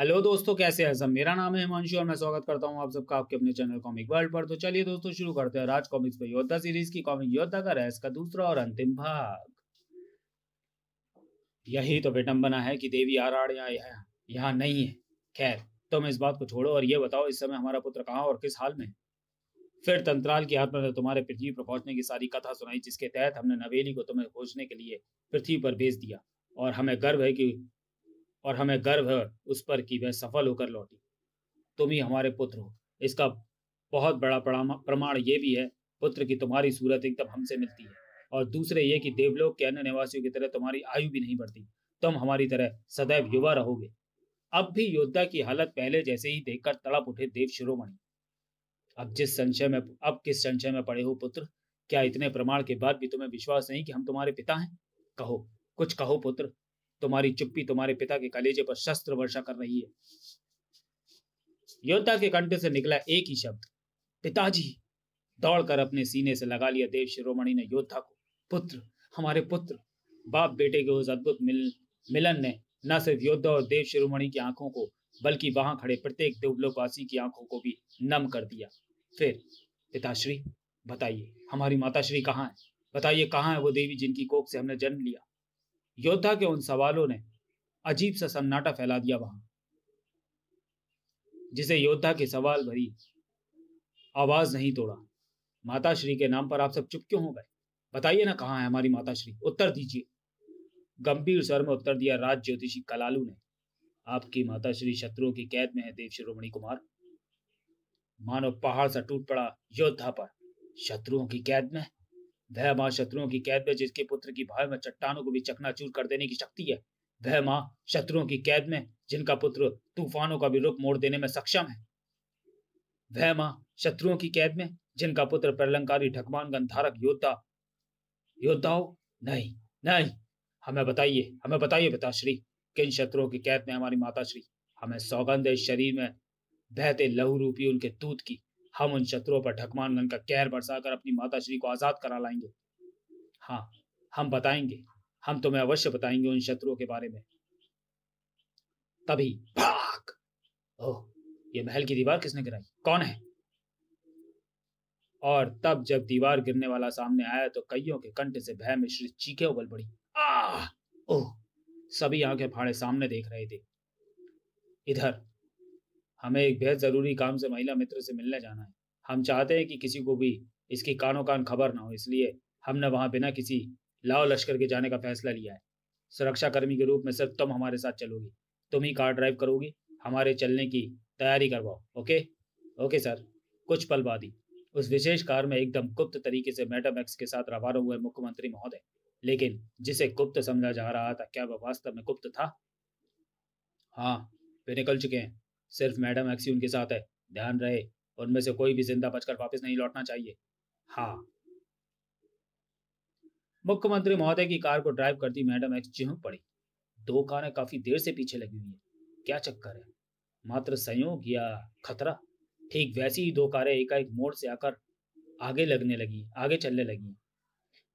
hello दोस्तों कैसे हैं सब मेरा नाम है हिमांशु और मैं स्वागत करता हूं आप सबका आपके अपने चैनल कॉमिक वर्ल्ड पर तो चलिए दोस्तों शुरू करते हैं राज कॉमिक्स पर योद्धा सीरीज की कॉमिक योद्धा का रहस्य का दूसरा और अंतिम भाग यही तो विडंबना है कि देवी आराड़ यहाँ यहाँ नहीं है खैर तुम तो इस बात को छोड़ो और ये बताओ इस समय हमारा पुत्र कहाँ और किस हाल में फिर तंत्राल की आत्मा ने तुम्हारे पृथ्वी पर पहुंचने की सारी कथा सुनाई जिसके तहत हमने नवेली को तुम्हें खोजने के लिए पृथ्वी पर भेज दिया और हमें गर्व है कि और हमें गर्व है उस पर कि वह सफल होकर लौटी तुम ही हमारे पुत्र हो इसका बहुत बड़ा प्रमाण ये भी है पुत्र की तुम्हारी सूरत एकदम हमसे मिलती है और दूसरे ये कि देवलोक के अन्य निवासियों की तरह तुम्हारी आयु भी नहीं बढ़ती तुम हमारी तरह सदैव युवा रहोगे अब भी योद्धा की हालत पहले जैसे ही देखकर तड़प उठे देव शिरोमणि अब जिस संशय में अब किस संशय में पड़े हो पुत्र क्या इतने प्रमाण के बाद भी तुम्हें विश्वास नहीं कि हम तुम्हारे पिता हैं कहो कुछ कहो पुत्र तुम्हारी चुप्पी तुम्हारे पिता के कलेजे पर शस्त्र वर्षा कर रही है योद्धा के कंठे से निकला एक ही शब्द पिताजी दौड़कर अपने सीने से लगा लिया देव शिरोमणि ने योद्धा को पुत्र हमारे पुत्र बाप बेटे के उस अद्भुत मिल, मिलन ने न सिर्फ योद्धा और देव शिरोमणि की आंखों को बल्कि वहां खड़े प्रत्येक देवलोकवासी की आंखों को भी नम कर दिया फिर पिताश्री बताइए हमारी माताश्री कहाँ है बताइए कहाँ है वो देवी जिनकी कोख से हमने जन्म लिया योद्धा के उन सवालों ने अजीब सा सन्नाटा फैला दिया वहां जिसे योद्धा के सवाल भरी आवाज नहीं तोड़ा माता श्री के नाम पर आप सब चुप क्यों हो गए बताइए ना कहाँ है हमारी माता श्री उत्तर दीजिए गंभीर स्वर में उत्तर दिया राज ज्योतिषी कलालू ने आपकी माता श्री शत्रुओं की कैद में है देव शिरोमणि कुमार मानो पहाड़ सा टूट पड़ा योद्धा पर शत्रुओं की कैद में वह माँ शत्रुओं की कैद में जिसके पुत्र की भाव में चट्टानों को भी चकना कर देने की शक्ति है वह माँ शत्रुओं की कैद में जिनका पुत्र तूफानों का भी रुख मोड़ देने में सक्षम है वह माँ शत्रुओं की कैद में जिनका पुत्र प्रलंकारी ढकमान गंधारक योद्धा योद्धाओं नहीं नहीं हमें बताइए हमें बताइए पिताश्री किन शत्रुओं की कैद में हमारी माताश्री हमें सौगंध शरीर में बहते लहू रूपी उनके दूध की हम उन शत्रुओं पर ढकमान ढकमानगन का कहर बरसाकर अपनी माता श्री को आजाद करा लाएंगे हाँ हम बताएंगे हम तुम्हें अवश्य बताएंगे उन शत्रुओं के बारे में तभी भाग ओ, ये महल की दीवार किसने गिराई कौन है और तब जब दीवार गिरने वाला सामने आया तो कईयों के कंठ से भय मिश्रित चीखे उबल पड़ी आ ओह सभी आंखें फाड़े सामने देख रहे थे इधर हमें एक बेहद ज़रूरी काम से महिला मित्र से मिलने जाना है हम चाहते हैं कि किसी को भी इसकी कानों कान खबर ना हो इसलिए हमने वहां बिना किसी लाओ लश्कर के जाने का फैसला लिया है सुरक्षाकर्मी के रूप में सिर्फ तुम हमारे साथ चलोगी तुम ही कार ड्राइव करोगी हमारे चलने की तैयारी करवाओ ओके ओके सर कुछ पल बाद ही उस विशेष कार में एकदम गुप्त तरीके से मैडम एक्स के साथ रवाना हुए मुख्यमंत्री महोदय लेकिन जिसे गुप्त समझा जा रहा था क्या वह वास्तव में गुप्त था हाँ वे निकल चुके हैं सिर्फ मैडम एक्सी उनके साथ है ध्यान रहे उनमें से कोई भी जिंदा बचकर वापस नहीं लौटना चाहिए हाँ मुख्यमंत्री महोदय की कार को ड्राइव करती मैडम एक्स चिह पड़ी दो कारें काफी देर से पीछे लगी हुई है क्या चक्कर है मात्र संयोग या खतरा ठीक वैसी ही दो कारें एकाएक मोड़ से आकर आगे लगने लगी आगे चलने लगी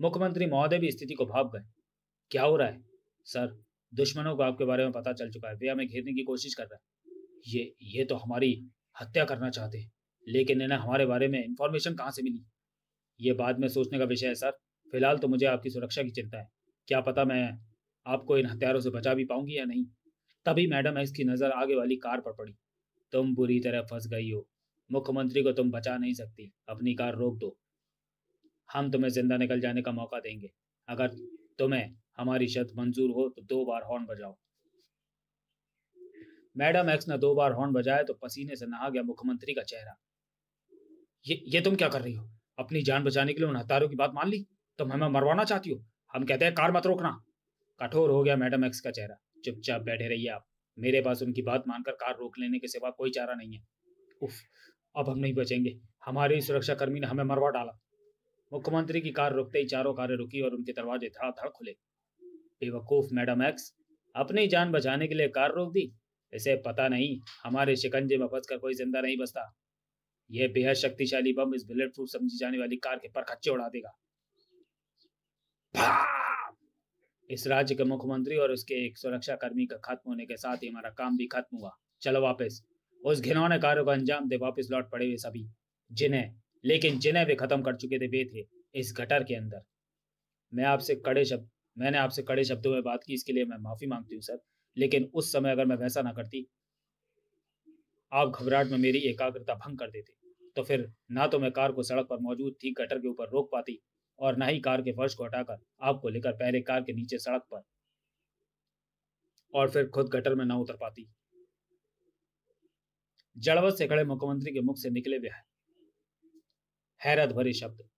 मुख्यमंत्री महोदय भी स्थिति को भाप गए क्या हो रहा है सर दुश्मनों को आपके बारे में पता चल चुका है वे हमें घेरने की कोशिश कर रहे हैं ये ये तो हमारी हत्या करना चाहते हैं लेकिन इन्हें हमारे बारे में इंफॉर्मेशन कहाँ से मिली ये बाद में सोचने का विषय है सर फिलहाल तो मुझे आपकी सुरक्षा की चिंता है क्या पता मैं आपको इन हथियारों से बचा भी पाऊंगी या नहीं तभी मैडम है इसकी नज़र आगे वाली कार पर पड़ी तुम बुरी तरह फंस गई हो मुख्यमंत्री को तुम बचा नहीं सकती अपनी कार रोक दो हम तुम्हें जिंदा निकल जाने का मौका देंगे अगर तुम्हें हमारी शर्त मंजूर हो तो दो बार हॉर्न बजाओ मैडम एक्स ने दो बार हॉर्न बजाया तो पसीने से नहा गया मुख्यमंत्री का चेहरा ये ये तुम क्या कर रही हो अपनी जान बचाने के लिए उन हत्यारों की बात मान ली तुम हमें मरवाना चाहती हो हम कहते हैं कार मत रोकना कठोर हो गया मैडम एक्स का चेहरा चुपचाप बैठे रहिए आप मेरे पास उनकी बात मानकर कार रोक लेने के सिवा कोई चारा नहीं है उफ अब हम नहीं बचेंगे हमारे सुरक्षाकर्मी ने हमें मरवा डाला मुख्यमंत्री की कार रुकते ही चारों कारें रुकी और उनके दरवाजे धड़ाधड़ खुले बेवकूफ मैडम एक्स अपनी जान बचाने के लिए कार रोक दी इसे पता नहीं हमारे शिकंजे में फंस कोई जिंदा नहीं बचता यह बेहद शक्तिशाली बम इस बुलेट प्रूफ समझी जाने वाली कार के खच्चे उड़ा देगा इस राज्य के मुख्यमंत्री और उसके एक सुरक्षा कर्मी का खत्म होने के साथ ही हमारा काम भी खत्म हुआ चलो वापस उस घिनौने कार्यों का अंजाम दे वापस लौट पड़े हुए सभी जिन्हें लेकिन जिन्हें वे खत्म कर चुके थे वे थे इस गटर के अंदर मैं आपसे कड़े शब्द मैंने आपसे कड़े शब्दों में बात की इसके लिए मैं माफी मांगती हूँ सर लेकिन उस समय अगर मैं वैसा ना करती आप घबराहट में मेरी एकाग्रता भंग कर देते तो फिर ना तो मैं कार को सड़क पर मौजूद थी गटर के ऊपर रोक पाती और ना ही कार के फर्श को हटाकर आपको लेकर पहले कार के नीचे सड़क पर और फिर खुद गटर में ना उतर पाती जड़वत से खड़े मुख्यमंत्री के मुख से निकले हुए है हैरत भरे शब्द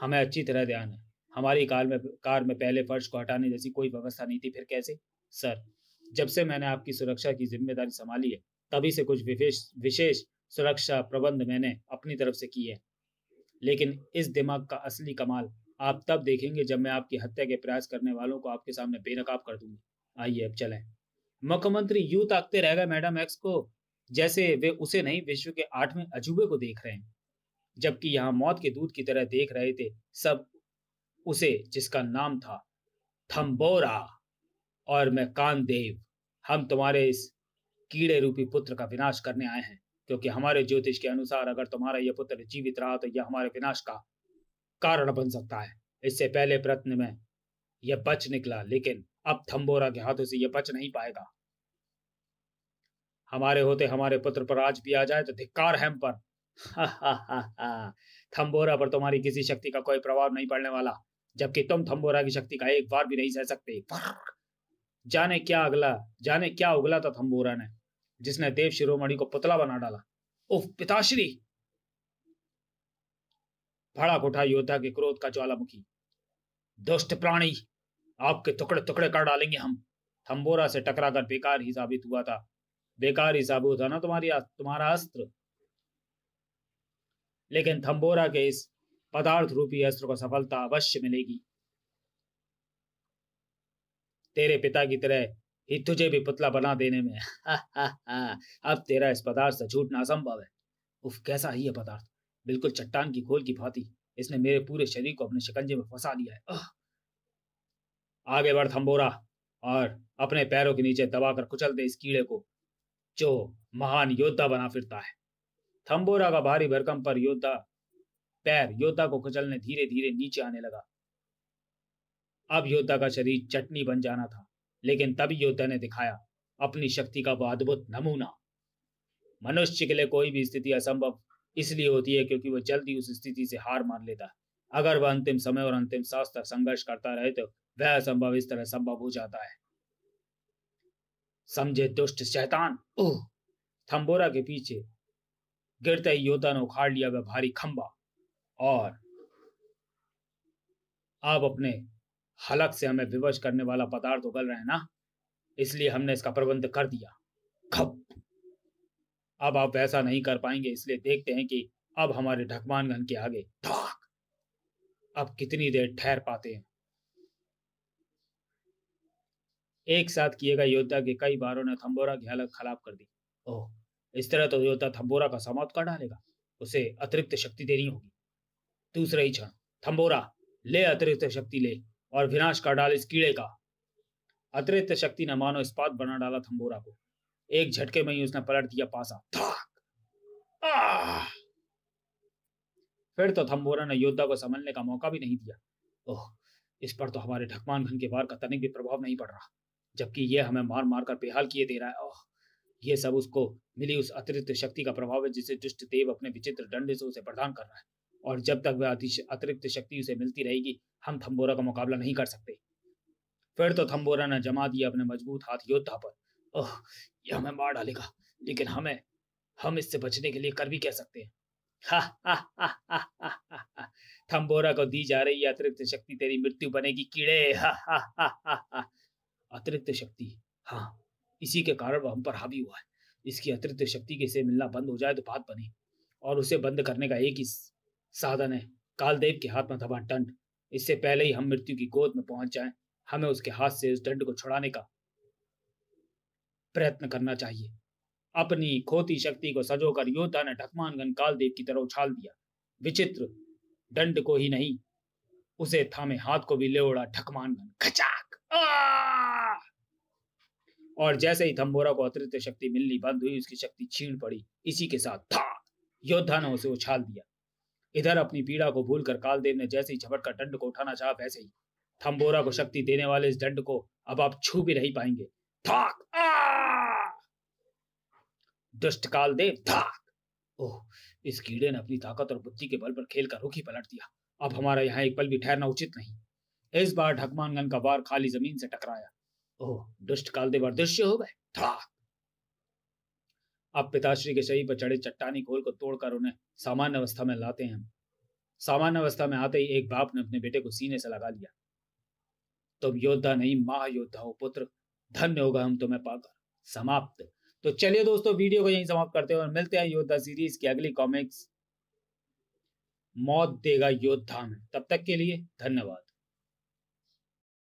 हमें अच्छी तरह ध्यान है हमारी कार में कार में पहले फर्श को हटाने जैसी कोई व्यवस्था नहीं थी फिर कैसे सर जब से मैंने आपकी सुरक्षा की जिम्मेदारी संभाली है तभी से कुछ विशेष विशेष सुरक्षा प्रबंध मैंने अपनी तरफ से किए हैं लेकिन इस दिमाग का असली कमाल आप तब देखेंगे जब मैं आपकी हत्या के प्रयास करने वालों को आपके सामने बेनकाब कर दूंगा आइए अब चले मुख्यमंत्री यू ताकते रह गए मैडम एक्स को जैसे वे उसे नहीं विश्व के आठवें अजूबे को देख रहे हैं जबकि यहाँ मौत के दूध की तरह देख रहे थे सब उसे जिसका नाम था थम्बोरा और मैं कान देव हम तुम्हारे इस कीड़े रूपी पुत्र का विनाश करने आए हैं क्योंकि हमारे ज्योतिष के अनुसार अगर तुम्हारा यह पुत्र जीवित रहा तो यह हमारे विनाश का कारण बन सकता है इससे पहले प्रत्न में यह बच निकला लेकिन अब थम्बोरा के हाथों से यह बच नहीं पाएगा हमारे होते हमारे पुत्र पर आज भी आ जाए तो धिक्कार है हम पर हा थम्बोरा पर तुम्हारी किसी शक्ति का कोई प्रभाव नहीं पड़ने वाला जबकि तुम थम्बोरा की शक्ति का एक बार भी नहीं सह सकते जाने क्या अगला जाने क्या उगला था थम्बोरा ने जिसने देव शिरोमणि को पुतला बना डाला उफ पिताश्री भड़ा उठा योद्धा के क्रोध का ज्वालामुखी दुष्ट प्राणी आपके टुकड़े टुकड़े कर डालेंगे हम थम्बोरा से टकरा कर बेकार ही साबित हुआ था बेकार ही साबित हुआ ना तुम्हारी तुम्हारा अस्त्र लेकिन थम्बोरा के इस पदार्थ रूपी अस्त्र को सफलता अवश्य मिलेगी तेरे पिता की तरह ही तुझे भी पुतला बना देने में हा, हा, हा, अब तेरा इस पदार्थ से छूटना असंभव है उफ कैसा ही है पदार्थ बिल्कुल चट्टान की खोल की भांति इसने मेरे पूरे शरीर को अपने शिकंजे में फंसा लिया है आगे बढ़ थम्बोरा और अपने पैरों के नीचे दबाकर कुचल दे इस कीड़े को जो महान योद्धा बना फिरता है थम्बोरा का भारी भरकम पर योद्धा पैर योद्धा को कुचलने धीरे धीरे नीचे आने लगा अब योद्धा का शरीर चटनी बन जाना था लेकिन तभी योद्धा ने दिखाया अपनी शक्ति का वह अद्भुत नमूना मनुष्य के लिए कोई भी स्थिति असंभव इसलिए होती है क्योंकि वह जल्दी उस स्थिति से हार मान लेता है अगर वह अंतिम समय और अंतिम सांस तक संघर्ष करता रहे तो वह असंभव इस तरह संभव हो जाता है समझे दुष्ट शैतान ओह थम्बोरा के पीछे गिरते ही योद्धा ने उखाड़ लिया वह भारी खंबा और आप अपने हलक से हमें विवश करने वाला पदार्थ उगल रहे ना इसलिए हमने इसका प्रबंध कर दिया खप अब आप ऐसा नहीं कर पाएंगे इसलिए देखते हैं कि अब हमारे ढकमानगन के आगे धाक अब कितनी देर ठहर पाते हैं एक साथ किए गए योद्धा के कई बारों ने थम्बोरा की हालत खराब कर दी ओह इस तरह तो योद्धा थम्बोरा का समाप्त कर डालेगा उसे अतिरिक्त शक्ति देनी होगी दूसरा ही क्षण थम्बोरा ले अतिरिक्त शक्ति ले और विनाश कर डाल इस कीड़े का अतिरिक्त शक्ति ने मानो इस्पात बना डाला थम्बोरा को एक झटके में ही उसने पलट दिया पासा धाक फिर तो थम्बोरा ने योद्धा को संभलने का मौका भी नहीं दिया ओह इस पर तो हमारे ढकमान घन के वार का तनिक भी प्रभाव नहीं पड़ रहा जबकि यह हमें मार मार कर बेहाल किए दे रहा है ओह यह सब उसको मिली उस अतिरिक्त शक्ति का प्रभाव है जिसे दुष्ट देव अपने विचित्र डंडे से उसे प्रदान कर रहा है और जब तक वह अतिरिक्त शक्ति उसे मिलती रहेगी हम थम्बोरा का मुकाबला नहीं कर सकते फिर तो थम्बोरा ने जमा दिया अपने मजबूत हाथ योद्धा पर ओह यह हमें मार डालेगा लेकिन हमें हम इससे बचने के लिए कर भी कह सकते हैं थम्बोरा को दी जा रही अतिरिक्त शक्ति तेरी मृत्यु बनेगी कीड़े अतिरिक्त शक्ति हाँ इसी के कारण वह हम पर हावी हुआ है इसकी अतिरिक्त शक्ति के से मिलना बंद हो जाए तो बात बने और उसे बंद करने का एक ही साधन है कालदेव के हाथ में दबा दंड इससे पहले ही हम मृत्यु की गोद में पहुंच जाएं, हमें उसके हाथ से इस दंड को छुड़ाने का प्रयत्न करना चाहिए अपनी खोती शक्ति को सजोकर योद्धा ने ढकमानगन कालदेव की तरह उछाल दिया विचित्र दंड को ही नहीं उसे थामे हाथ को भी ले उड़ा ढकमानगन खचाक और जैसे ही थम्बोरा को अतिरिक्त शक्ति मिलनी बंद हुई उसकी शक्ति छीन पड़ी इसी के साथ था योद्धा ने उसे उछाल दिया इधर अपनी पीड़ा को भूलकर कालदेव ने जैसे ही झपट कर दंड को उठाना चाहा वैसे ही थम्बोरा को शक्ति देने वाले इस दंड को अब आप छू भी नहीं पाएंगे थाक दुष्ट कालदेव थाक ओह इस कीड़े ने अपनी ताकत और बुद्धि के बल पर खेल कर रुख ही पलट दिया अब हमारा यहाँ एक पल भी ठहरना उचित नहीं इस बार ढकमानगन का वार खाली जमीन से टकराया ओह दुष्ट कालदेव अदृश्य हो गए थाक अब पिताश्री के शरीर पर चढ़े चट्टानी खोल को तोड़कर उन्हें सामान्य अवस्था में लाते हैं सामान्य अवस्था में आते ही एक बाप ने अपने बेटे को सीने से लगा लिया तुम योद्धा नहीं महा योद्धा हो पुत्र धन्य होगा हम तुम्हें पाकर समाप्त तो चलिए दोस्तों वीडियो को यहीं समाप्त करते हैं और मिलते हैं योद्धा सीरीज की अगली कॉमिक्स मौत देगा योद्धा में तब तक के लिए धन्यवाद